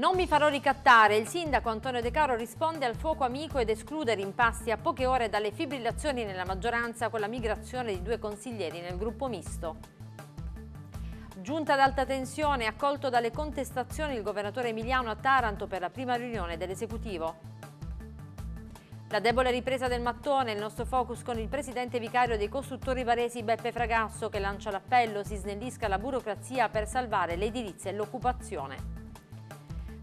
Non mi farò ricattare, il sindaco Antonio De Caro risponde al fuoco amico ed esclude rimpasti a poche ore dalle fibrillazioni nella maggioranza con la migrazione di due consiglieri nel gruppo misto. Giunta ad alta tensione, accolto dalle contestazioni il governatore Emiliano a Taranto per la prima riunione dell'esecutivo. La debole ripresa del mattone, il nostro focus con il presidente vicario dei costruttori varesi Beppe Fragasso che lancia l'appello si snellisca la burocrazia per salvare le edilizie e l'occupazione.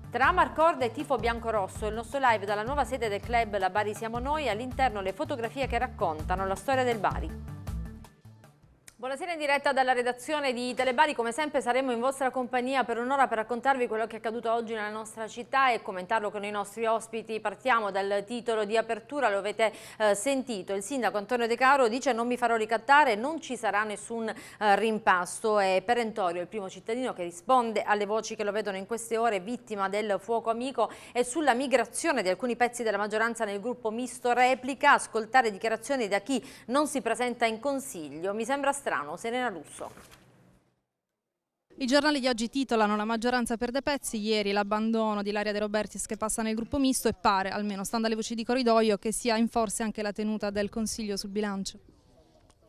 Tra Marcorda e tifo biancorosso, il nostro live dalla nuova sede del club La Bari Siamo Noi, all'interno le fotografie che raccontano la storia del Bari. Buonasera in diretta dalla redazione di Telebari, come sempre saremo in vostra compagnia per un'ora per raccontarvi quello che è accaduto oggi nella nostra città e commentarlo con i nostri ospiti. Partiamo dal titolo di apertura, lo avete eh, sentito, il sindaco Antonio De Caro dice non mi farò ricattare, non ci sarà nessun eh, rimpasto. È perentorio il primo cittadino che risponde alle voci che lo vedono in queste ore vittima del fuoco amico e sulla migrazione di alcuni pezzi della maggioranza nel gruppo misto replica, ascoltare dichiarazioni da chi non si presenta in consiglio. Mi sembra strano Capistrano, Serena Lusso. I giornali di oggi titolano La maggioranza perde pezzi, ieri l'abbandono di Laria De Robertis che passa nel gruppo misto e pare, almeno stando alle voci di corridoio, che sia in forza anche la tenuta del Consiglio sul bilancio.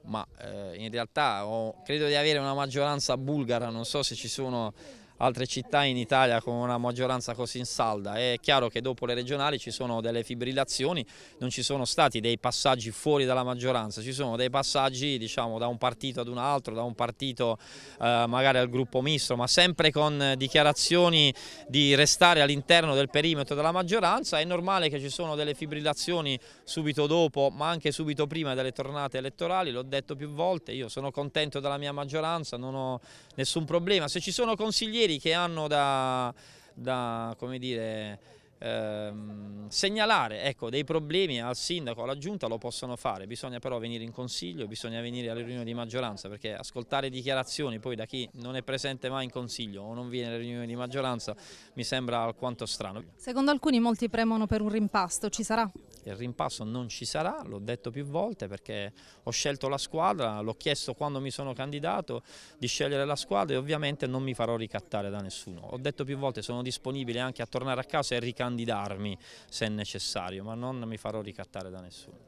Ma eh, in realtà oh, credo di avere una maggioranza bulgara, non so se ci sono altre città in Italia con una maggioranza così in salda. È chiaro che dopo le regionali ci sono delle fibrillazioni, non ci sono stati dei passaggi fuori dalla maggioranza, ci sono dei passaggi diciamo, da un partito ad un altro, da un partito eh, magari al gruppo misto, ma sempre con dichiarazioni di restare all'interno del perimetro della maggioranza. È normale che ci sono delle fibrillazioni subito dopo, ma anche subito prima delle tornate elettorali, l'ho detto più volte, io sono contento della mia maggioranza, non ho nessun problema. Se ci sono consiglieri portieri che hanno da, da come dire, ehm, segnalare ecco, dei problemi al sindaco, alla giunta lo possono fare, bisogna però venire in consiglio, bisogna venire alle riunioni di maggioranza perché ascoltare dichiarazioni poi da chi non è presente mai in consiglio o non viene alle riunioni di maggioranza mi sembra alquanto strano. Secondo alcuni molti premono per un rimpasto, ci sarà? Il rimpasto non ci sarà, l'ho detto più volte perché ho scelto la squadra, l'ho chiesto quando mi sono candidato di scegliere la squadra e ovviamente non mi farò ricattare da nessuno. Ho detto più volte sono disponibile anche a tornare a casa e ricandidare candidarmi se necessario, ma non mi farò ricattare da nessuno.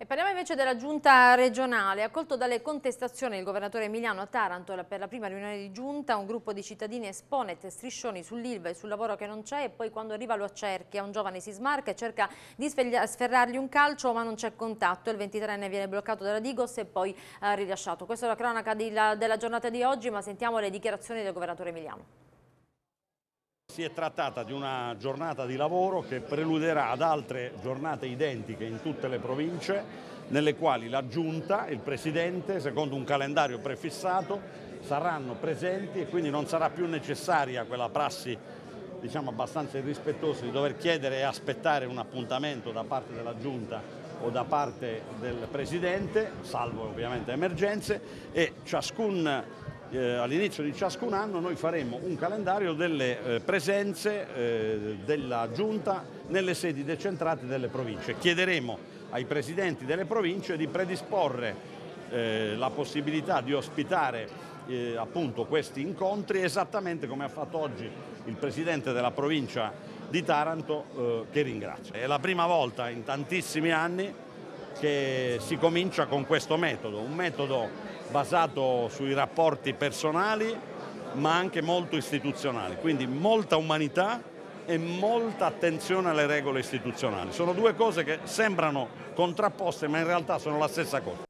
E parliamo invece della giunta regionale. Accolto dalle contestazioni il governatore Emiliano a Taranto per la prima riunione di giunta, un gruppo di cittadini espone striscioni sull'Ilva e sul lavoro che non c'è e poi quando arriva lo accerchia. Un giovane si smarca e cerca di sferrargli un calcio ma non c'è contatto. Il 23enne viene bloccato dalla Digos e poi eh, rilasciato. Questa è la cronaca di, la, della giornata di oggi ma sentiamo le dichiarazioni del governatore Emiliano si è trattata di una giornata di lavoro che preluderà ad altre giornate identiche in tutte le province nelle quali la Giunta il Presidente, secondo un calendario prefissato, saranno presenti e quindi non sarà più necessaria quella prassi diciamo abbastanza irrispettosa di dover chiedere e aspettare un appuntamento da parte della Giunta o da parte del Presidente, salvo ovviamente emergenze, e ciascun eh, all'inizio di ciascun anno noi faremo un calendario delle eh, presenze eh, della Giunta nelle sedi decentrate delle province. Chiederemo ai presidenti delle province di predisporre eh, la possibilità di ospitare eh, appunto questi incontri esattamente come ha fatto oggi il presidente della provincia di Taranto eh, che ringrazio. È la prima volta in tantissimi anni che si comincia con questo metodo, un metodo basato sui rapporti personali ma anche molto istituzionali, quindi molta umanità e molta attenzione alle regole istituzionali. Sono due cose che sembrano contrapposte ma in realtà sono la stessa cosa.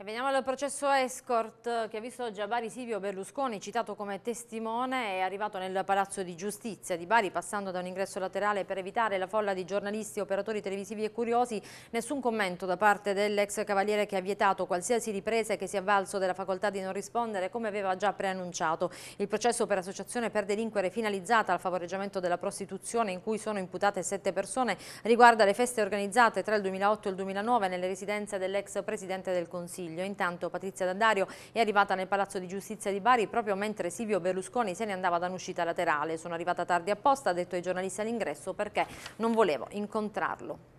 E veniamo al processo Escort che ha visto già Bari Silvio Berlusconi citato come testimone è arrivato nel Palazzo di Giustizia di Bari passando da un ingresso laterale per evitare la folla di giornalisti, operatori televisivi e curiosi. Nessun commento da parte dell'ex cavaliere che ha vietato qualsiasi ripresa e che si è avvalso della facoltà di non rispondere come aveva già preannunciato. Il processo per associazione per delinquere finalizzata al favoreggiamento della prostituzione in cui sono imputate sette persone riguarda le feste organizzate tra il 2008 e il 2009 nelle residenze dell'ex presidente del Consiglio. Giglio. Intanto Patrizia D'Addario è arrivata nel Palazzo di Giustizia di Bari proprio mentre Silvio Berlusconi se ne andava da un'uscita laterale. Sono arrivata tardi apposta, ha detto ai giornalisti all'ingresso perché non volevo incontrarlo.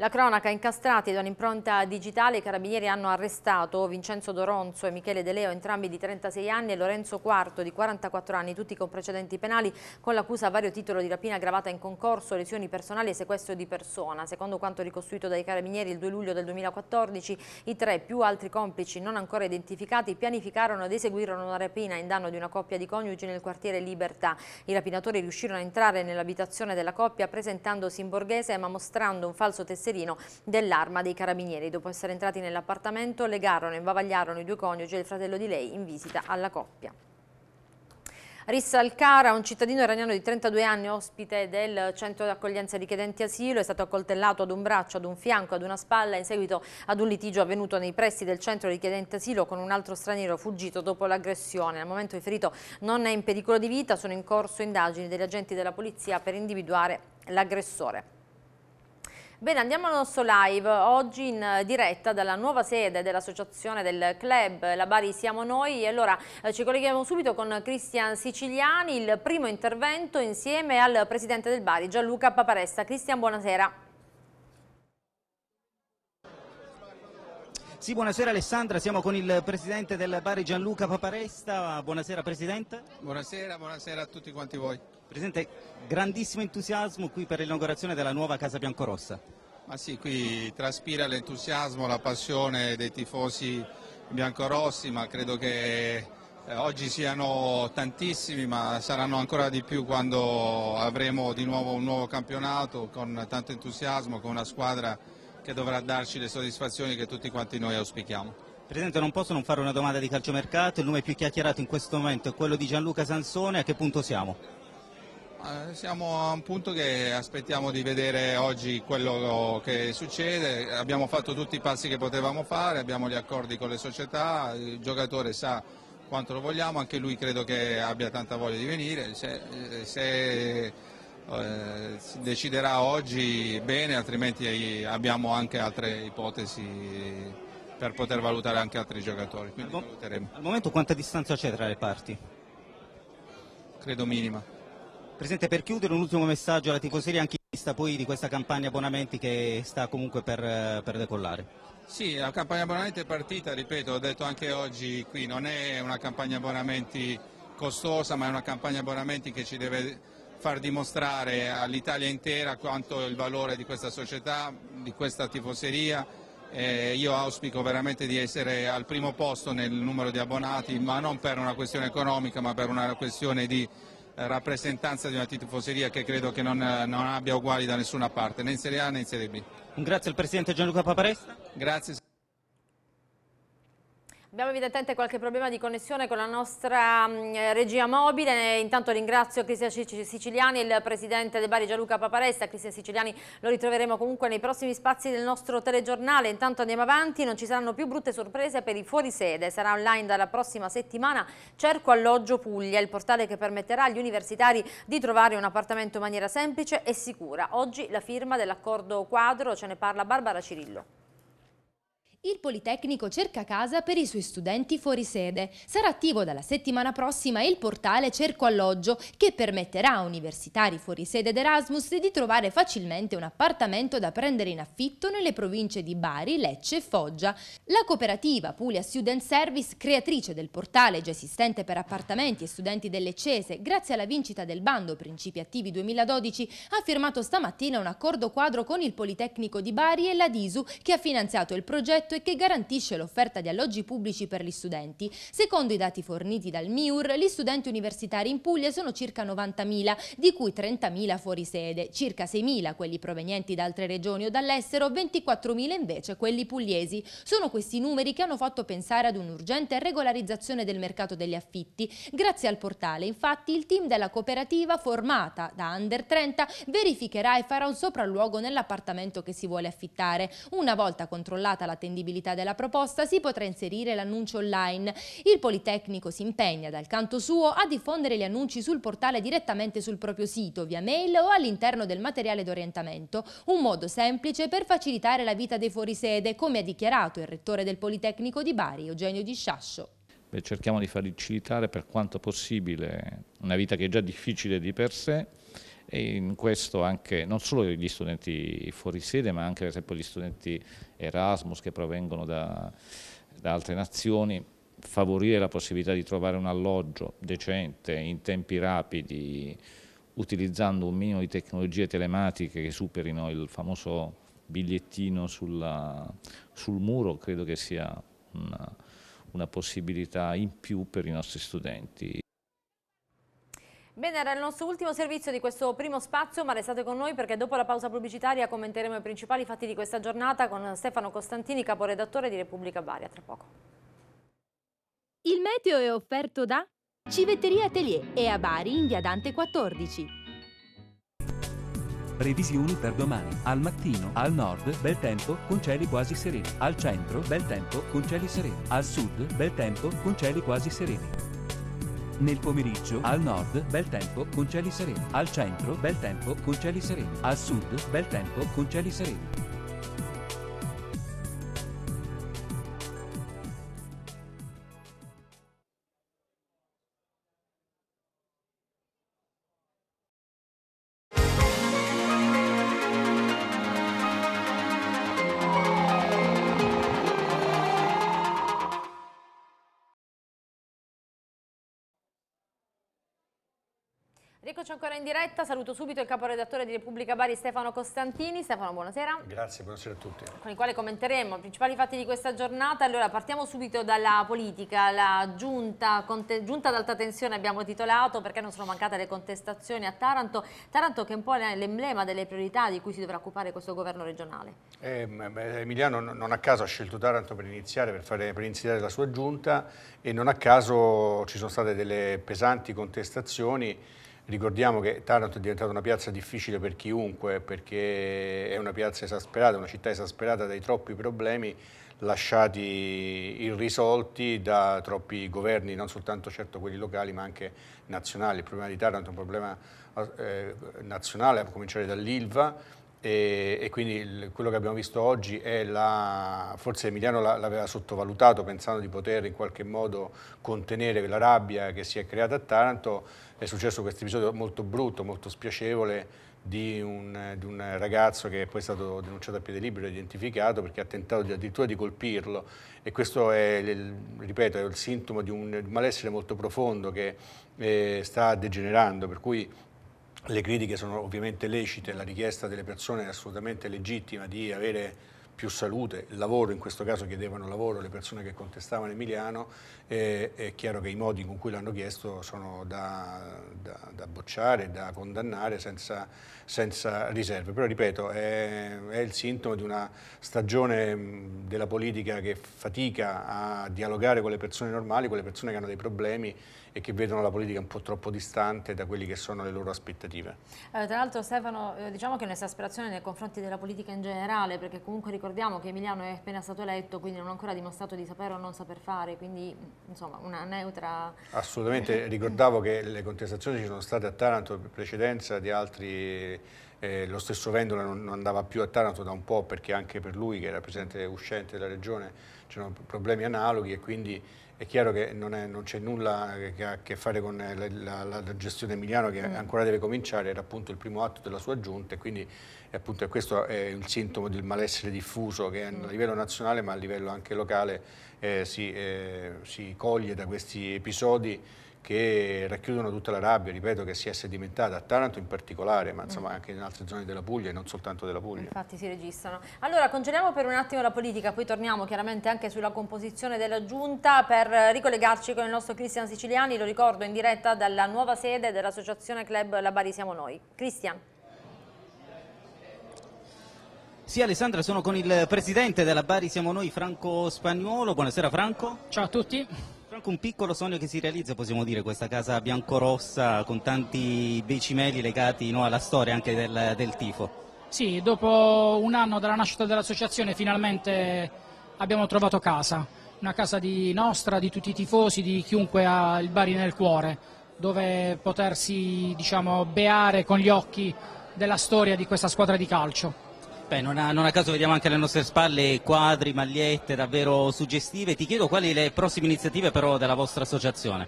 La cronaca incastrati da un'impronta digitale, i carabinieri hanno arrestato Vincenzo Doronzo e Michele De Leo, entrambi di 36 anni, e Lorenzo Quarto di 44 anni, tutti con precedenti penali, con l'accusa a vario titolo di rapina aggravata in concorso, lesioni personali e sequestro di persona. Secondo quanto ricostruito dai carabinieri il 2 luglio del 2014, i tre più altri complici non ancora identificati pianificarono ed eseguirono una rapina in danno di una coppia di coniugi nel quartiere Libertà. I rapinatori riuscirono a entrare nell'abitazione della coppia presentandosi in borghese ma mostrando un falso tesserino tesserino dell'arma dei carabinieri. Dopo essere entrati nell'appartamento legarono e imbavagliarono i due coniugi e il fratello di lei in visita alla coppia. Rissa Alcara, un cittadino iraniano di 32 anni, ospite del centro di accoglienza richiedenti asilo, è stato accoltellato ad un braccio, ad un fianco, ad una spalla in seguito ad un litigio avvenuto nei pressi del centro richiedente asilo con un altro straniero fuggito dopo l'aggressione. Al momento il ferito non è in pericolo di vita, sono in corso indagini degli agenti della polizia per individuare l'aggressore. Bene, andiamo al nostro live, oggi in diretta dalla nuova sede dell'associazione del club La Bari Siamo Noi e allora eh, ci colleghiamo subito con Cristian Siciliani, il primo intervento insieme al presidente del Bari Gianluca Paparesta. Cristian, buonasera. Sì, buonasera Alessandra, siamo con il presidente del Bari Gianluca Paparesta. Buonasera Presidente. Buonasera, buonasera a tutti quanti voi. Presidente, grandissimo entusiasmo qui per l'inaugurazione della nuova Casa Biancorossa. Ma sì, qui traspira l'entusiasmo, la passione dei tifosi biancorossi, ma credo che eh, oggi siano tantissimi, ma saranno ancora di più quando avremo di nuovo un nuovo campionato con tanto entusiasmo, con una squadra che dovrà darci le soddisfazioni che tutti quanti noi auspichiamo. Presidente, non posso non fare una domanda di calciomercato, il nome più chiacchierato in questo momento è quello di Gianluca Sansone, a che punto siamo? Ah, siamo a un punto che aspettiamo di vedere oggi quello che succede, abbiamo fatto tutti i passi che potevamo fare, abbiamo gli accordi con le società, il giocatore sa quanto lo vogliamo, anche lui credo che abbia tanta voglia di venire, se, eh, se eh, deciderà oggi bene, altrimenti abbiamo anche altre ipotesi per poter valutare anche altri giocatori. Al, mo al, momento quanta distanza c'è tra le parti? Credo minima. Presidente, per chiudere un ultimo messaggio alla tifoseria anchista poi di questa campagna abbonamenti che sta comunque per, per decollare. Sì, la campagna abbonamenti è partita, ripeto, ho detto anche oggi qui, non è una campagna abbonamenti costosa, ma è una campagna abbonamenti che ci deve far dimostrare all'Italia intera quanto il valore di questa società, di questa tifoseria. Eh, io auspico veramente di essere al primo posto nel numero di abbonati, ma non per una questione economica, ma per una questione di eh, rappresentanza di una tifoseria che credo che non, non abbia uguali da nessuna parte, né in Serie A né in Serie B. Grazie al Presidente Gianluca Paparesta. Grazie. Abbiamo evidentemente qualche problema di connessione con la nostra mm, regia mobile, intanto ringrazio Cristian Siciliani, il presidente del Bari Gianluca Paparesta, Cristian Siciliani lo ritroveremo comunque nei prossimi spazi del nostro telegiornale, intanto andiamo avanti, non ci saranno più brutte sorprese per i fuorisede, sarà online dalla prossima settimana Cerco Alloggio Puglia, il portale che permetterà agli universitari di trovare un appartamento in maniera semplice e sicura. Oggi la firma dell'accordo quadro, ce ne parla Barbara Cirillo. Il Politecnico cerca casa per i suoi studenti fuori sede. Sarà attivo dalla settimana prossima il portale Cerco Alloggio che permetterà a universitari fuori sede d'Erasmus di trovare facilmente un appartamento da prendere in affitto nelle province di Bari, Lecce e Foggia. La cooperativa Puglia Student Service, creatrice del portale già esistente per appartamenti e studenti del Leccese, grazie alla vincita del bando Principi Attivi 2012, ha firmato stamattina un accordo quadro con il Politecnico di Bari e la DISU che ha finanziato il progetto progetto e che garantisce l'offerta di alloggi pubblici per gli studenti. Secondo i dati forniti dal MIUR, gli studenti universitari in Puglia sono circa 90.000, di cui 30.000 fuori sede, circa 6.000 quelli provenienti da altre regioni o dall'estero, 24.000 invece quelli pugliesi. Sono questi numeri che hanno fatto pensare ad un'urgente regolarizzazione del mercato degli affitti. Grazie al portale, infatti, il team della cooperativa formata da Under 30 verificherà e farà un sopralluogo nell'appartamento che si vuole affittare. Una volta controllata la tendenza attendibilità della proposta si potrà inserire l'annuncio online. Il Politecnico si impegna dal canto suo a diffondere gli annunci sul portale direttamente sul proprio sito, via mail o all'interno del materiale d'orientamento, un modo semplice per facilitare la vita dei fuorisede, come ha dichiarato il rettore del Politecnico di Bari, Eugenio Di Sciascio. Beh, cerchiamo di facilitare per quanto possibile una vita che è già difficile di per sé, e in questo anche non solo gli studenti fuori sede ma anche per esempio gli studenti Erasmus che provengono da, da altre nazioni favorire la possibilità di trovare un alloggio decente in tempi rapidi utilizzando un minimo di tecnologie telematiche che superino il famoso bigliettino sulla, sul muro credo che sia una, una possibilità in più per i nostri studenti. Bene, era il nostro ultimo servizio di questo primo spazio, ma restate con noi perché dopo la pausa pubblicitaria commenteremo i principali fatti di questa giornata con Stefano Costantini, caporedattore di Repubblica Baria. Tra poco. Il meteo è offerto da Civetteria Atelier e a Bari in via Dante 14. Previsioni per domani. Al mattino, al nord, bel tempo, con cieli quasi sereni. Al centro, bel tempo, con cieli sereni. Al sud, bel tempo, con cieli quasi sereni. Nel pomeriggio, al nord, bel tempo con cieli sereni. Al centro, bel tempo con cieli sereni. Al sud, bel tempo con cieli sereni. ancora in diretta, saluto subito il caporedattore di Repubblica Bari Stefano Costantini. Stefano, buonasera. Grazie, buonasera a tutti. Con il quale commenteremo i principali fatti di questa giornata. Allora, partiamo subito dalla politica, la giunta, giunta ad alta tensione abbiamo titolato perché non sono mancate le contestazioni a Taranto. Taranto che è un po' l'emblema delle priorità di cui si dovrà occupare questo governo regionale. Eh, Emiliano non a caso ha scelto Taranto per iniziare, per, fare, per iniziare la sua giunta e non a caso ci sono state delle pesanti contestazioni Ricordiamo che Taranto è diventata una piazza difficile per chiunque perché è una piazza esasperata, una città esasperata dai troppi problemi lasciati irrisolti da troppi governi, non soltanto certo quelli locali ma anche nazionali. Il problema di Taranto è un problema eh, nazionale, a cominciare dall'ILVA e, e quindi il, quello che abbiamo visto oggi è la, forse Emiliano l'aveva sottovalutato pensando di poter in qualche modo contenere la rabbia che si è creata a Taranto, è successo questo episodio molto brutto, molto spiacevole di un, di un, ragazzo che è poi stato denunciato a piede libero e identificato perché ha tentato di, addirittura di colpirlo e questo è, ripeto, è il sintomo di un malessere molto profondo che eh, sta degenerando, per cui le critiche sono ovviamente lecite, la richiesta delle persone è assolutamente legittima di avere più salute, lavoro, in questo caso chiedevano lavoro le persone che contestavano Emiliano, eh, è chiaro che i modi con cui l'hanno chiesto sono da, da, da bocciare, da condannare senza, senza, riserve. Però ripeto, è, è il sintomo di una stagione della politica che fatica a dialogare con le persone normali, con le persone che hanno dei problemi e che vedono la politica un po' troppo distante da quelle che sono le loro aspettative. Eh, tra l'altro Stefano, eh, diciamo che è un'esasperazione nei confronti della politica in generale, perché comunque ricordiamo che Emiliano è appena stato eletto, quindi non ha ancora dimostrato di sapere o non saper fare, quindi mm, insomma una neutra... Assolutamente, ricordavo che le contestazioni ci sono state a Taranto in precedenza di altri... Eh, eh, lo stesso Vendola non, non, andava più a Taranto da un po' perché anche per lui, che era presidente uscente della regione, c'erano problemi analoghi e quindi è chiaro che non, c'è nulla che ha a che fare con eh, la, la, la gestione Emiliano che mm. ancora deve cominciare, era appunto il primo atto della sua giunta e quindi appunto questo è un sintomo del malessere diffuso che a mm. livello nazionale ma a livello anche locale eh, si, eh, si coglie da questi episodi che racchiudono tutta la rabbia, ripeto, che si è sedimentata a Taranto in particolare, ma insomma mm-hmm. anche in altre zone della Puglia e non soltanto della Puglia. Infatti si registrano. Allora congeliamo per un attimo la politica, poi torniamo chiaramente anche sulla composizione della Giunta per ricollegarci con il nostro Cristian Siciliani, lo ricordo in diretta dalla nuova sede dell'associazione club La Bari Siamo Noi. Cristian. Sì Alessandra, sono con il presidente della Bari Siamo Noi, Franco Spagnuolo. Buonasera Franco. Ciao a tutti anche un piccolo sogno che si realizza, possiamo dire, questa casa biancorossa con tanti decimeli legati no, alla storia anche del, del tifo. Sì, dopo un anno dalla nascita dell'associazione finalmente abbiamo trovato casa, una casa di nostra, di tutti i tifosi, di chiunque ha il Bari nel cuore, dove potersi diciamo, beare con gli occhi della storia di questa squadra di calcio. Beh, non, a, non, a, caso vediamo anche alle nostre spalle quadri, magliette davvero suggestive. Ti chiedo quali le prossime iniziative però della vostra associazione.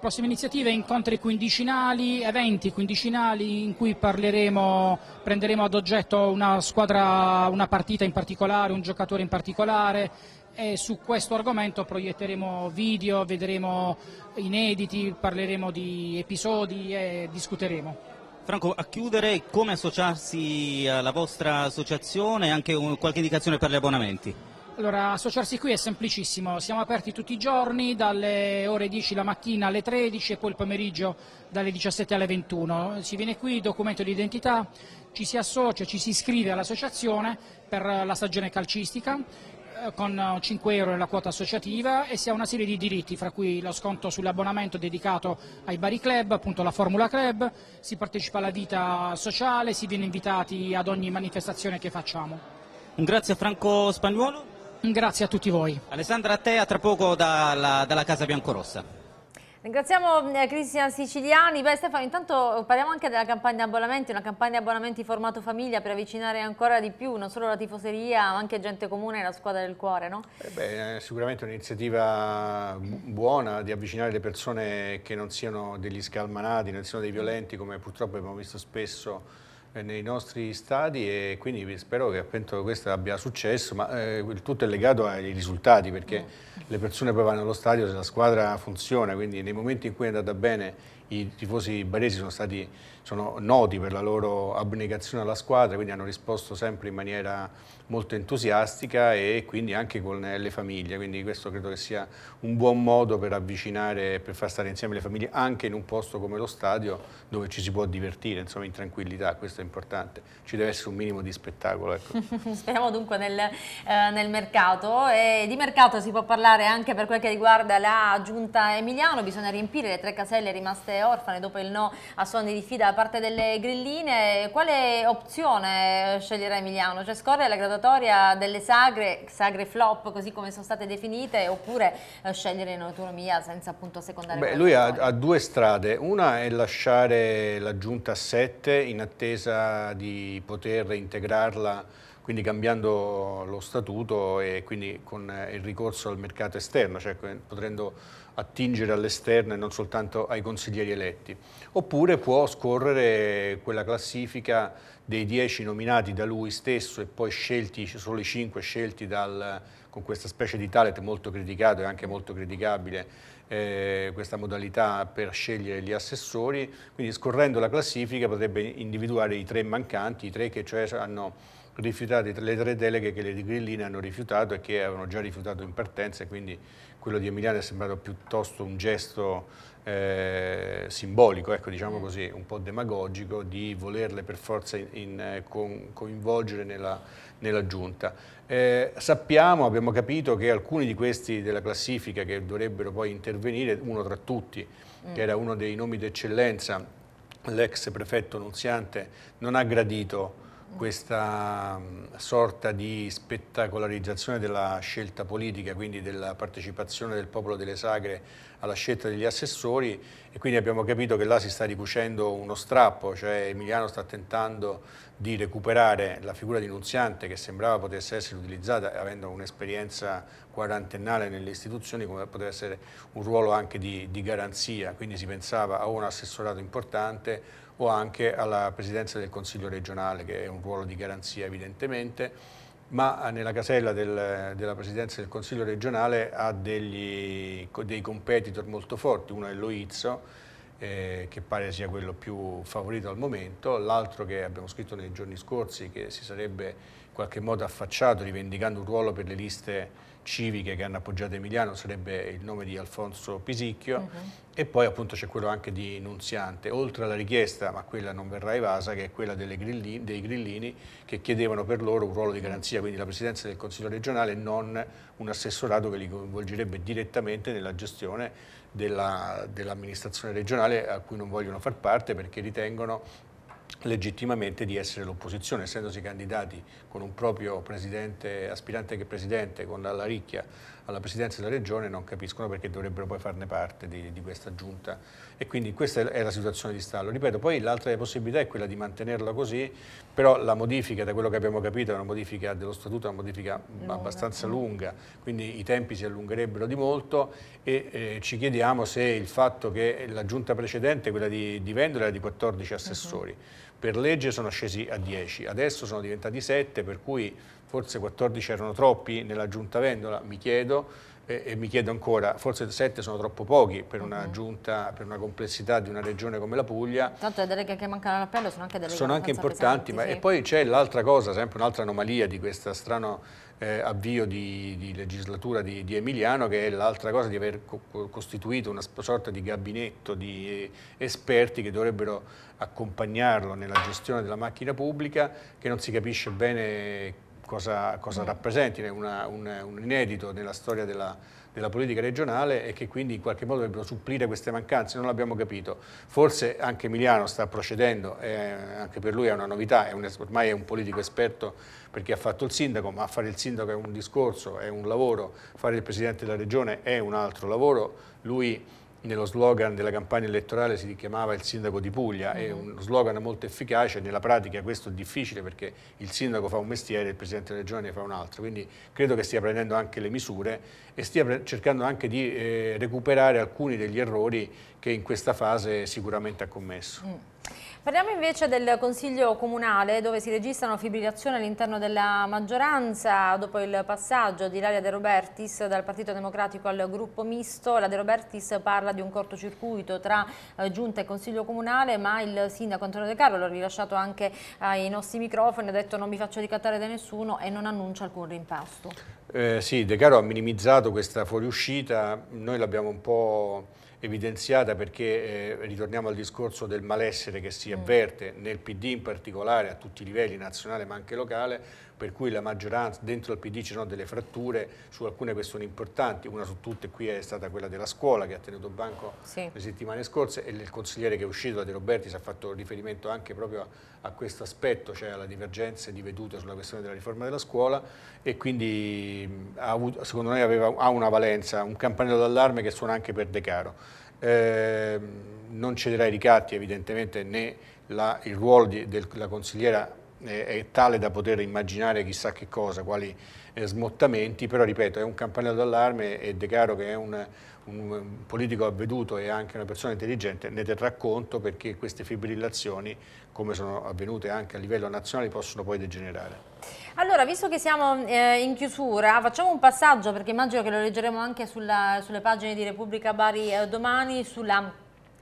Prossime iniziative, incontri quindicinali, eventi quindicinali in cui parleremo, prenderemo ad oggetto una squadra, una partita in particolare, un giocatore in particolare, e su questo argomento proietteremo video, vedremo inediti, parleremo di episodi e discuteremo. Franco, a chiudere, come associarsi alla vostra associazione e anche un, qualche indicazione per gli abbonamenti? Allora, associarsi qui è semplicissimo, siamo aperti tutti i giorni dalle ore 10 la mattina alle 13 e poi il pomeriggio dalle 17 alle 21. Si viene qui, documento di identità, ci si associa, ci si iscrive all'associazione per la stagione calcistica eh, con 5 eh, euro la quota associativa e si ha una serie di diritti, fra cui lo sconto sull'abbonamento dedicato ai Bari Club, appunto la Formula Club, si partecipa alla vita sociale, si viene invitati ad ogni manifestazione che facciamo. Un grazie a Franco Spagnuolo. Un grazie a tutti voi. Alessandra, a te a tra poco dalla, dalla Casa Biancorossa. Ringraziamo eh, Cristian Siciliani. Beh, Stefano, intanto parliamo anche della campagna abbonamenti, una campagna abbonamenti formato famiglia per avvicinare ancora di più non solo la tifoseria, ma anche gente comune e la squadra del cuore, no? Eh beh, è sicuramente un'iniziativa buona di avvicinare le persone che non siano degli scalmanati, non siano dei violenti, come purtroppo abbiamo visto spesso eh, nei nostri stadi e quindi spero che appunto questo abbia successo, ma eh, tutto è legato ai risultati perché mm. le persone poi vanno allo stadio se la squadra funziona, quindi nei momenti in cui è andata bene i tifosi baresi sono stati sono noti per la loro abnegazione alla squadra, quindi hanno risposto sempre in maniera molto entusiastica e quindi anche con le famiglie, quindi questo credo che sia un buon modo per avvicinare, per far stare insieme le famiglie anche in un posto come lo stadio dove ci si può divertire, insomma in tranquillità, questo è importante, ci deve essere un minimo di spettacolo. Ecco. Speriamo dunque nel, eh, nel mercato e di mercato si può parlare anche per quel che riguarda la giunta Emiliano, bisogna riempire le tre caselle rimaste orfane dopo il no a suoni di fida parte delle grilline, quale opzione sceglierà Emiliano? Cioè scorrere la graduatoria delle sagre, sagre flop così come sono state definite oppure eh, scegliere in autonomia senza appunto secondare Beh, Lui ha, ha, due strade, una è lasciare la giunta a 7 in attesa di poter integrarla quindi cambiando lo statuto e quindi con eh, il ricorso al mercato esterno, cioè potendo attingere all'esterno e non soltanto ai consiglieri eletti. Oppure può scorrere quella classifica dei dieci nominati da lui stesso e poi scelti, solo i cinque scelti dal, con questa specie di talent molto criticato e anche molto criticabile, eh, questa modalità per scegliere gli assessori. Quindi scorrendo la classifica potrebbe individuare i tre mancanti, i tre che cioè hanno rifiutate le tre deleghe che le di Grillini hanno rifiutato e che avevano già rifiutato in partenza e quindi quello di Emiliano è sembrato piuttosto un gesto eh, simbolico, ecco, diciamo mm. così, un po' demagogico di volerle per forza in, in, eh, con, coinvolgere nella, nella giunta. Eh, sappiamo, abbiamo capito che alcuni di questi della classifica che dovrebbero poi intervenire, uno tra tutti, mm. che era uno dei nomi d'eccellenza, l'ex prefetto Nunziante, non ha gradito questa mm, sorta di spettacolarizzazione della scelta politica, quindi della partecipazione del popolo delle sagre alla scelta degli assessori e quindi abbiamo capito che là si sta ricucendo uno strappo, cioè Emiliano sta tentando di recuperare la figura di Nunziante che sembrava potesse essere utilizzata, avendo un'esperienza quarantennale nelle istituzioni, come poteva essere un ruolo anche di, di garanzia, quindi si pensava a un assessorato importante, o anche alla presidenza del Consiglio regionale che è un ruolo di garanzia evidentemente ma eh, nella casella del, della presidenza del Consiglio regionale ha degli, dei competitor molto forti, uno è Loizzo eh, che pare sia quello più favorito al momento, l'altro che abbiamo scritto nei giorni scorsi che si sarebbe in qualche modo affacciato rivendicando un ruolo per le liste civiche che hanno appoggiato Emiliano sarebbe il nome di Alfonso Pisicchio uh mhm. -huh. e poi appunto c'è quello anche di Nunziante, oltre alla richiesta, ma quella non verrà evasa, che è quella grillini, dei grillini che chiedevano per loro un ruolo di garanzia, quindi la presidenza del Consiglio regionale e non un assessorato che li coinvolgerebbe direttamente nella gestione dell'amministrazione dell regionale a cui non vogliono far parte perché ritengono legittimamente di essere l'opposizione, essendosi candidati con un proprio presidente, aspirante che presidente, con la Ricchia alla presidenza della regione non capiscono perché dovrebbero poi farne parte di, di questa giunta e quindi questa è la situazione di stallo. Ripeto, poi l'altra possibilità è quella di mantenerla così, però la modifica, da quello che abbiamo capito, è una modifica dello statuto, è una modifica lunga. abbastanza lunga, quindi i tempi si allungherebbero di molto e eh, ci chiediamo se il fatto che la giunta precedente, quella di, di Vendola, era di 14 mhm. assessori, uh -huh. per legge sono scesi a 10, adesso sono diventati 7, per cui forse 14 erano troppi nella giunta Vendola, mi chiedo, e, e mi chiedo ancora, forse 7 sono troppo pochi per una mm-hmm. giunta, per una complessità di una regione come la Puglia. Tanto le deleghe che mancano all'appello sono anche delle Sono anche importanti, pesanti, ma, sì. e poi c'è l'altra cosa, sempre un'altra anomalia di questo strano eh, avvio di, di, legislatura di, di Emiliano, che è l'altra cosa di aver co costituito una sorta di gabinetto di eh, esperti che dovrebbero accompagnarlo nella gestione della macchina pubblica, che non si capisce bene cosa, cosa rappresenti, una, un, un, inedito nella storia della, della, politica regionale e che quindi in qualche modo dovrebbero supplire queste mancanze, non l'abbiamo capito. Forse anche Emiliano sta procedendo, eh, anche per lui è una novità, è un, ormai è un politico esperto perché ha fatto il sindaco, ma fare il sindaco è un discorso, è un lavoro, fare il presidente della regione è un altro lavoro, lui nello slogan della campagna elettorale si chiamava il sindaco di Puglia, è mhm. uno slogan molto efficace, nella pratica questo è difficile perché il sindaco fa un mestiere e il presidente della regione ne fa un altro, quindi credo che stia prendendo anche le misure e stia cercando anche di eh, recuperare alcuni degli errori che in questa fase sicuramente ha commesso. Mm. Parliamo invece del Consiglio Comunale dove si registrano fibrillazioni all'interno della maggioranza dopo il passaggio di Laria De Robertis dal Partito Democratico al gruppo misto. La De Robertis parla di un cortocircuito tra eh, Giunta e Consiglio Comunale ma il sindaco Antonio De Carlo l'ha rilasciato anche ai nostri microfoni, ha detto non mi faccio ricattare da nessuno e non annuncia alcun rimpasto. Eh, sì, De Caro ha minimizzato questa fuoriuscita, noi l'abbiamo un po' evidenziata perché eh, ritorniamo al discorso del malessere che si mm. avverte nel PD in particolare a tutti i livelli nazionale ma anche locale per cui la maggioranza dentro al PD ci sono delle fratture su alcune questioni importanti, una su tutte qui è stata quella della scuola che ha tenuto banco sì. le settimane scorse e il consigliere che è uscito, De Roberti, si ha fatto riferimento anche proprio a, a questo aspetto, cioè alla divergenza di vedute sulla questione della riforma della scuola e quindi avuto, secondo noi aveva, ha una valenza, un campanello d'allarme che suona anche per De Caro. Eh, non cederà ai ricatti evidentemente né la, il ruolo di, della consigliera è, tale da poter immaginare chissà che cosa, quali eh, smottamenti, però ripeto è un campanello d'allarme e De Caro che è un, un politico avveduto e anche una persona intelligente ne terrà conto perché queste fibrillazioni come sono avvenute anche a livello nazionale possono poi degenerare. Allora, visto che siamo eh, in chiusura, facciamo un passaggio perché immagino che lo leggeremo anche sulla, sulle pagine di Repubblica Bari eh, domani sulla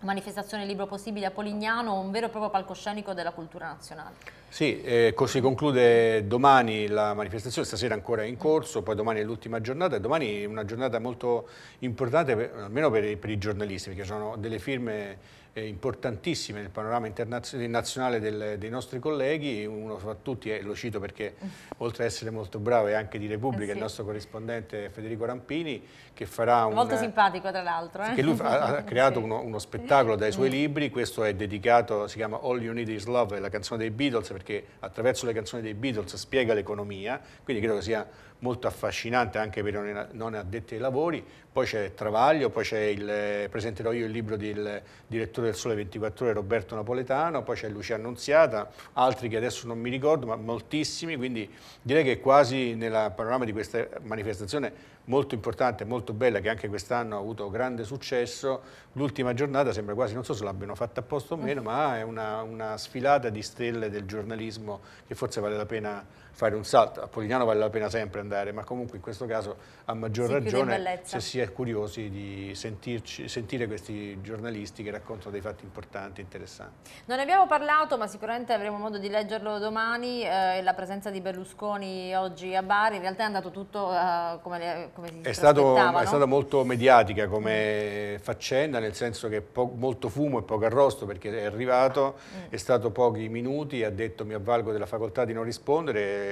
manifestazione libro possibile a Polignano, un vero e proprio palcoscenico della cultura nazionale. Sì, eh, si conclude domani la manifestazione, stasera ancora in corso, poi domani è l'ultima giornata e domani è una giornata molto importante per, almeno per, per, i giornalisti perché sono delle firme importantissime nel panorama internazionale del, dei nostri colleghi, uno fra tutti, e eh, lo cito perché mm. oltre ad essere molto bravo è anche di Repubblica, eh sì. il nostro corrispondente Federico Rampini, che farà un... Molto simpatico tra l'altro. Eh? Che lui ha, ha creato sì. uno, uno, spettacolo dai suoi mm. libri, questo è dedicato, si chiama All You Need Is Love, è la canzone dei Beatles, perché attraverso le canzoni dei Beatles spiega l'economia, quindi credo che sia molto affascinante anche per non addetti ai lavori, poi c'è Travaglio, poi c'è il, eh, presenterò io il libro del direttore del Sole 24 Ore Roberto Napoletano, poi c'è Lucia Annunziata, altri che adesso non mi ricordo, ma moltissimi, quindi direi che quasi nel panorama di questa manifestazione molto importante molto bella che anche quest'anno ha avuto grande successo, l'ultima giornata sembra quasi, non so se l'abbiano fatta apposta o meno, ma è una, una sfilata di stelle del giornalismo che forse vale la pena fare un salto. A Polignano vale la pena sempre andare, ma comunque in questo caso a maggior sì, ragione se si è curiosi di sentirci, sentire questi giornalisti che raccontano dei fatti importanti, interessanti. Non ne abbiamo parlato, ma sicuramente avremo modo di leggerlo domani, eh, la presenza di Berlusconi oggi a Bari, in realtà è andato tutto eh, come, le, come si è stato, no? È stata molto mediatica come mm. faccenda, nel senso che molto fumo e poco arrosto, perché è arrivato, ah, mm. è stato pochi minuti, ha detto mi avvalgo della facoltà di non rispondere,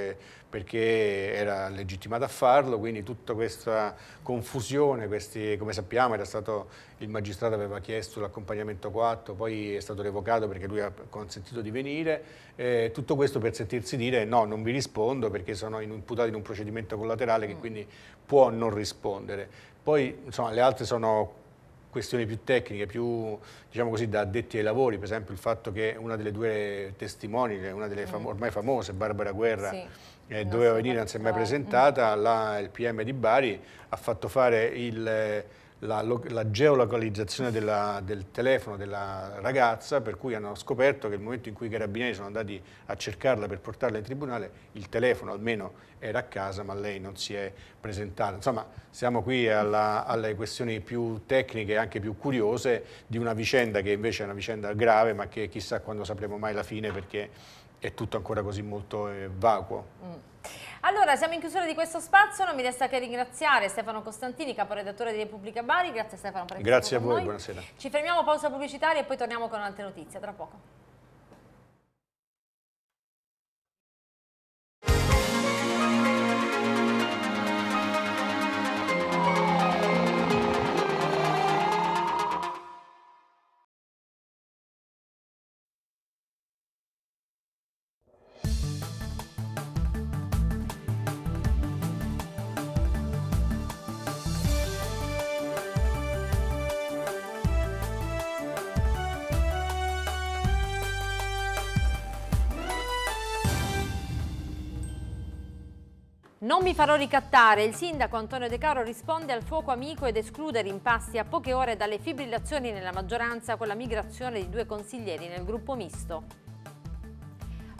perché era legittimato a farlo, quindi tutta questa confusione, questi, come sappiamo stato, il magistrato aveva chiesto l'accompagnamento 4, poi è stato revocato perché lui ha consentito di venire, eh, tutto questo per sentirsi dire no, non vi rispondo perché sono imputato in un procedimento collaterale che mm. quindi può non rispondere. Poi insomma, le altre sono questioni più tecniche, più diciamo così, da addetti ai lavori, per esempio il fatto che una delle due testimoni, una delle mm. fam ormai famose, Barbara Guerra, sì. Eh, doveva venire, non si è mai mm. presentata, là il PM di Bari ha fatto fare il eh, la, la geolocalizzazione della, del telefono della ragazza, per cui hanno scoperto che nel momento in cui i carabinieri sono andati a cercarla per portarla in tribunale, il telefono almeno era a casa, ma lei non si è presentata. Insomma, siamo qui alla, alle questioni più tecniche e anche più curiose di una vicenda che invece è una vicenda grave, ma che chissà quando sapremo mai la fine perché è tutto ancora così molto eh, vacuo. Mm. Allora, siamo in chiusura di questo spazio, non mi resta che ringraziare Stefano Costantini, caporedattore di Repubblica Bari. Grazie Stefano per essere Grazie a voi, noi. buonasera. Ci fermiamo, pausa pubblicitaria e poi torniamo con altre notizie. Tra poco. Non mi farò ricattare, il sindaco Antonio De Caro risponde al fuoco amico ed esclude rimpasti a poche ore dalle fibrillazioni nella maggioranza con la migrazione di due consiglieri nel gruppo misto.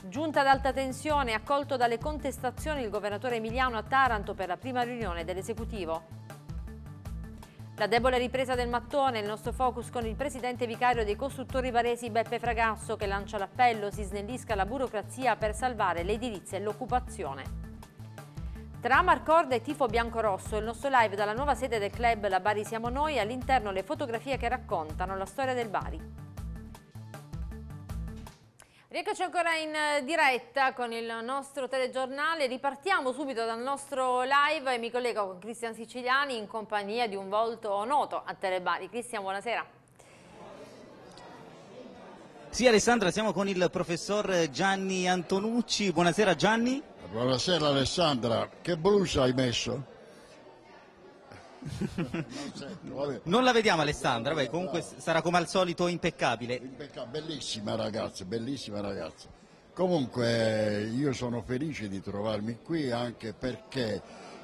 Giunta ad alta tensione, accolto dalle contestazioni il governatore Emiliano a Taranto per la prima riunione dell'esecutivo. La debole ripresa del mattone, il nostro focus con il presidente vicario dei costruttori varesi Beppe Fragasso che lancia l'appello si snellisca la burocrazia per salvare l'edilizia e l'occupazione. Tra Marcorda e tifo biancorosso, il nostro live dalla nuova sede del club La Bari Siamo Noi, all'interno le fotografie che raccontano la storia del Bari. Rieccoci ancora in eh, diretta con il nostro telegiornale, ripartiamo subito dal nostro live e mi collego con Cristian Siciliani in compagnia di un volto noto a Telebari. Cristian, buonasera. Sì Alessandra, siamo con il professor Gianni Antonucci, buonasera Gianni. Buonasera Alessandra, che blusa hai messo? non, non la vediamo Alessandra, Beh, comunque sarà come al solito impeccabile. impeccabile. Bellissima ragazza, bellissima ragazza. Comunque io sono felice di trovarmi qui anche perché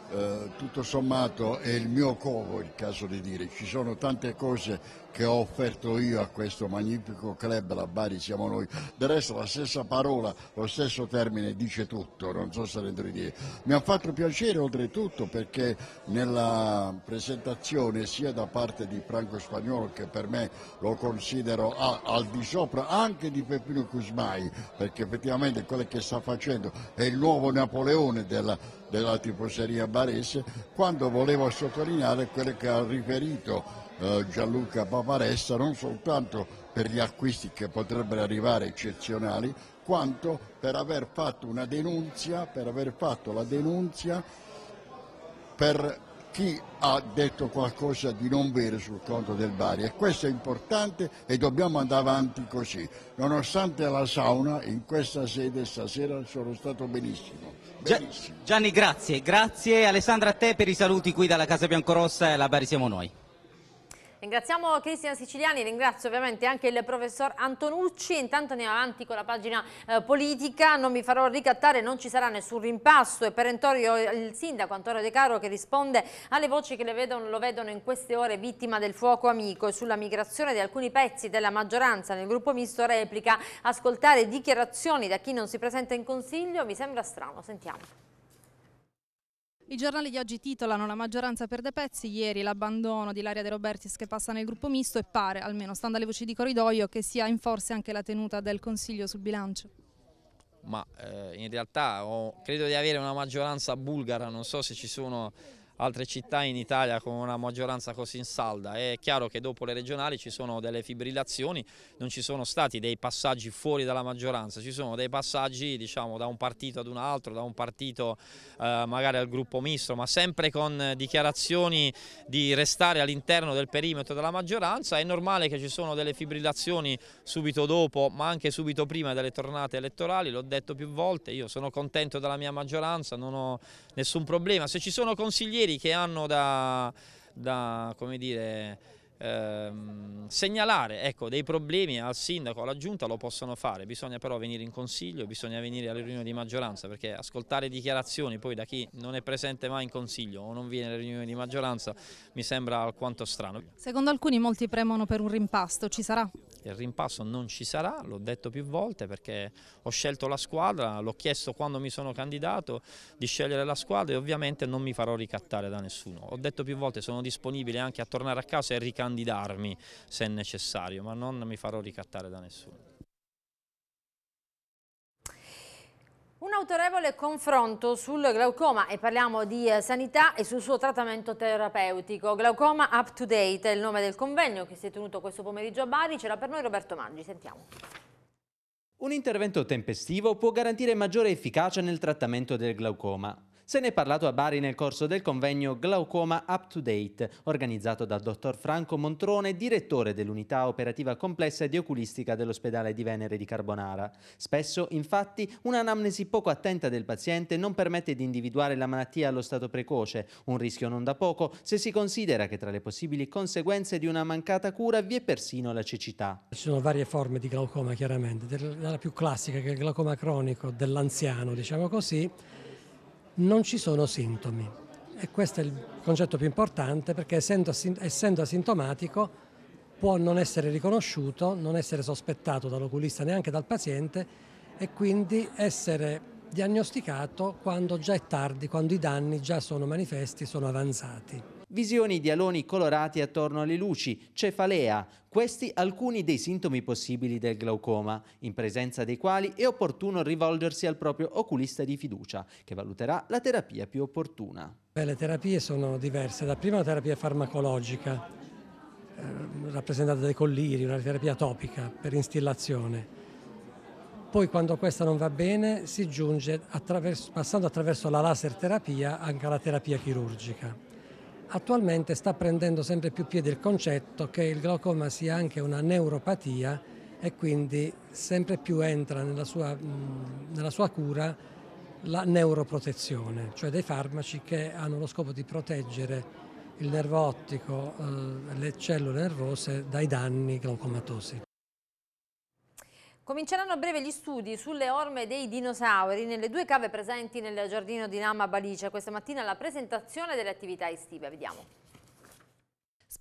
eh, tutto sommato è il mio covo, il caso di dire, ci sono tante cose che ho offerto io a questo magnifico club, la Bari siamo noi. Del resto la stessa parola, lo stesso termine dice tutto, non so se rendere idea. Mi ha fatto piacere oltretutto perché nella presentazione sia da parte di Franco Spagnolo che per me lo considero a, al di sopra anche di Peppino Cusmai, perché effettivamente quello che sta facendo è il nuovo Napoleone della, della tifoseria barese, quando volevo sottolineare quello che ha riferito eh, Gianluca Paparessa non soltanto per gli acquisti che potrebbero arrivare eccezionali, quanto per aver fatto una denuncia per aver fatto la denuncia per chi ha detto qualcosa di non vero sul conto del Bari e questo è importante e dobbiamo andare avanti così. Nonostante la sauna, in questa sede stasera sono stato benissimo. benissimo. Gianni, grazie. Grazie Alessandra a te per i saluti qui dalla Casa Biancorossa e la Bari siamo noi. Ringraziamo Cristina Siciliani, ringrazio ovviamente anche il professor Antonucci, intanto andiamo avanti con la pagina eh, politica, non mi farò ricattare, non ci sarà nessun rimpasto, è perentorio il sindaco Antonio De Caro che risponde alle voci che vedono, lo vedono in queste ore vittima del fuoco amico e sulla migrazione di alcuni pezzi della maggioranza nel gruppo misto replica, ascoltare dichiarazioni da chi non si presenta in consiglio mi sembra strano, sentiamo. I giornali di oggi titolano La maggioranza perde pezzi, ieri l'abbandono di Laria De Robertis che passa nel gruppo misto e pare, almeno stando alle voci di corridoio, che sia in forse anche la tenuta del Consiglio sul bilancio. Ma eh, in realtà oh, credo di avere una maggioranza bulgara, non so se ci sono altre città in Italia con una maggioranza così in salda. È chiaro che dopo le regionali ci sono delle fibrillazioni, non ci sono stati dei passaggi fuori dalla maggioranza, ci sono dei passaggi diciamo, da un partito ad un altro, da un partito eh, magari al gruppo misto, ma sempre con dichiarazioni di restare all'interno del perimetro della maggioranza. È normale che ci sono delle fibrillazioni subito dopo, ma anche subito prima delle tornate elettorali, l'ho detto più volte, io sono contento della mia maggioranza, non ho nessun problema. Se ci sono consiglieri che hanno da, da come dire, ehm, segnalare ecco, dei problemi al sindaco, alla giunta lo possono fare, bisogna però venire in consiglio, bisogna venire alle riunioni di maggioranza perché ascoltare dichiarazioni poi da chi non è presente mai in consiglio o non viene alle riunioni di maggioranza mi sembra alquanto strano. Secondo alcuni molti premono per un rimpasto, ci sarà? Il rimpasto non ci sarà, l'ho detto più volte perché ho scelto la squadra, l'ho chiesto quando mi sono candidato di scegliere la squadra e ovviamente non mi farò ricattare da nessuno. Ho detto più volte sono disponibile anche a tornare a casa e ricandidare candidarmi se necessario, ma non mi farò ricattare da nessuno. Un autorevole confronto sul glaucoma e parliamo di eh, sanità e sul suo trattamento terapeutico. Glaucoma Up to Date è il nome del convegno che si è tenuto questo pomeriggio a Bari. C'era per noi Roberto Mangi, sentiamo. Un intervento tempestivo può garantire maggiore efficacia nel trattamento del glaucoma. Se ne è parlato a Bari nel corso del convegno Glaucoma Up to Date, organizzato dal dottor Franco Montrone, direttore dell'unità operativa complessa di oculistica dell'ospedale di Venere di Carbonara. Spesso, infatti, un'anamnesi poco attenta del paziente non permette di individuare la malattia allo stato precoce, un rischio non da poco se si considera che tra le possibili conseguenze di una mancata cura vi è persino la cecità. Ci sono varie forme di glaucoma, chiaramente, della più classica che è il glaucoma cronico dell'anziano, diciamo così, non ci sono sintomi. E questo è il concetto più importante perché essendo, essendo asintomatico può non essere riconosciuto, non essere sospettato dall'oculista neanche dal paziente e quindi essere diagnosticato quando già è tardi, quando i danni già sono manifesti, sono avanzati visioni di aloni colorati attorno alle luci, cefalea, questi alcuni dei sintomi possibili del glaucoma, in presenza dei quali è opportuno rivolgersi al proprio oculista di fiducia, che valuterà la terapia più opportuna. Beh, le terapie sono diverse, la prima è la terapia farmacologica, ehm, rappresentata dai colliri, una terapia topica per instillazione. Poi quando questa non va bene si giunge attraverso, passando attraverso la laser terapia anche alla terapia chirurgica attualmente sta prendendo sempre più piede il concetto che il glaucoma sia anche una neuropatia e quindi sempre più entra nella sua, nella sua cura la neuroprotezione, cioè dei farmaci che hanno lo scopo di proteggere il nervo ottico, eh, le cellule nervose dai danni glaucomatosi. Cominceranno a breve gli studi sulle orme dei dinosauri nelle due cave presenti nel giardino di Nama Balice. Questa mattina la presentazione delle attività estive. Vediamo.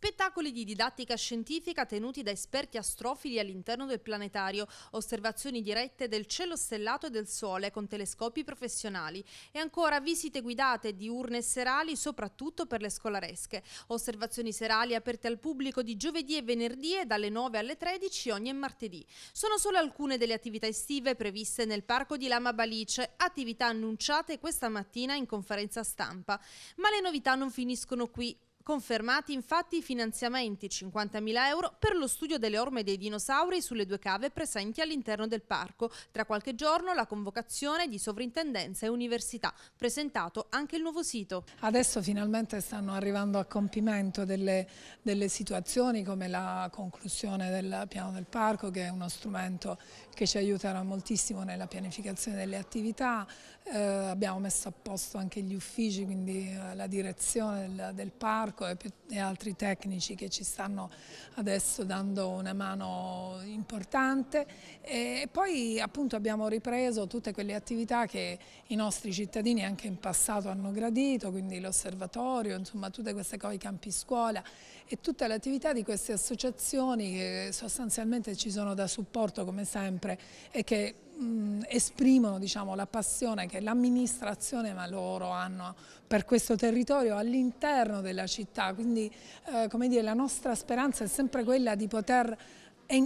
Spettacoli di didattica scientifica tenuti da esperti astrofili all'interno del planetario, osservazioni dirette del cielo stellato e del sole con telescopi professionali e ancora visite guidate diurne e serali soprattutto per le scolaresche, osservazioni serali aperte al pubblico di giovedì e venerdì e dalle 9 alle 13 ogni martedì. Sono solo alcune delle attività estive previste nel parco di Lama Balice, attività annunciate questa mattina in conferenza stampa. Ma le novità non finiscono qui. Confermati infatti i finanziamenti 50.000 euro per lo studio delle orme dei dinosauri sulle due cave presenti all'interno del parco. Tra qualche giorno la convocazione di sovrintendenza e università. Presentato anche il nuovo sito. Adesso finalmente stanno arrivando a compimento delle, delle situazioni come la conclusione del piano del parco che è uno strumento che ci aiuterà moltissimo nella pianificazione delle attività, eh, abbiamo messo a posto anche gli uffici, quindi eh, la direzione del, del parco e, e, altri tecnici che ci stanno adesso dando una mano importante e, poi appunto abbiamo ripreso tutte quelle attività che i nostri cittadini anche in passato hanno gradito, quindi l'osservatorio, insomma tutte queste cose, i campi scuola e tutta l'attività di queste associazioni che sostanzialmente ci sono da supporto come sempre e che mh, mm, esprimono diciamo, la passione che l'amministrazione ma loro hanno per questo territorio all'interno della città, quindi eh, come dire, la nostra speranza è sempre quella di poter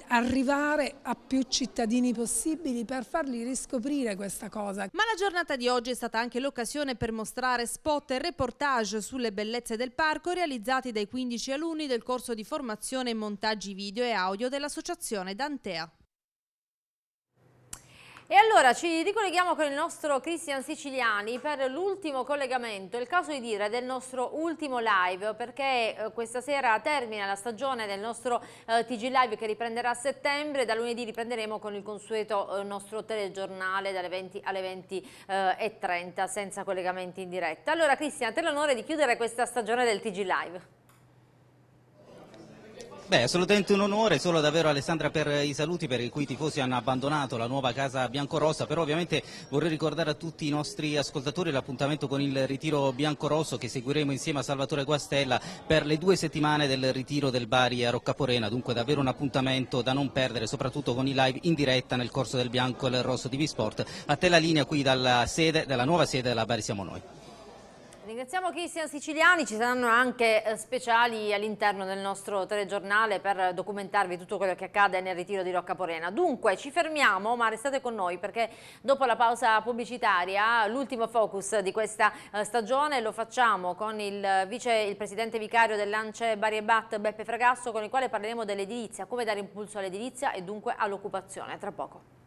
arrivare a più cittadini possibili per farli riscoprire questa cosa. Ma la giornata di oggi è stata anche l'occasione per mostrare spot e reportage sulle bellezze del parco realizzati dai 15 alunni del corso di formazione e montaggi video e audio dell'associazione Dantea. E allora ci ricolleghiamo con il nostro Cristian Siciliani per l'ultimo collegamento, il caso di dire del nostro ultimo live perché eh, questa sera termina la stagione del nostro eh, TG Live che riprenderà a settembre, da lunedì riprenderemo con il consueto eh, nostro telegiornale dalle 20 alle 20.30 eh, senza collegamenti in diretta. Allora Cristian, te l'onore di chiudere questa stagione del TG Live. Beh, assolutamente un onore, solo davvero Alessandra per i saluti per i cui tifosi hanno abbandonato la nuova casa biancorossa, però ovviamente vorrei ricordare a tutti i nostri ascoltatori l'appuntamento con il ritiro biancorosso che seguiremo insieme a Salvatore Guastella per le due settimane del ritiro del Bari a Roccaporena, dunque davvero un appuntamento da non perdere, soprattutto con i live in diretta nel corso del bianco e del rosso di Sport. A te la linea qui dalla, sede, dalla nuova sede della Bari siamo noi. Ringraziamo Cristian Siciliani, ci saranno anche eh, speciali all'interno del nostro telegiornale per documentarvi tutto quello che accade nel ritiro di Rocca Porena. Dunque ci fermiamo ma restate con noi perché dopo la pausa pubblicitaria l'ultimo focus di questa eh, stagione lo facciamo con il vice il presidente vicario dell'Ance Bari e Bat Beppe Fragasso con il quale parleremo dell'edilizia, come dare impulso all'edilizia e dunque all'occupazione. Tra poco.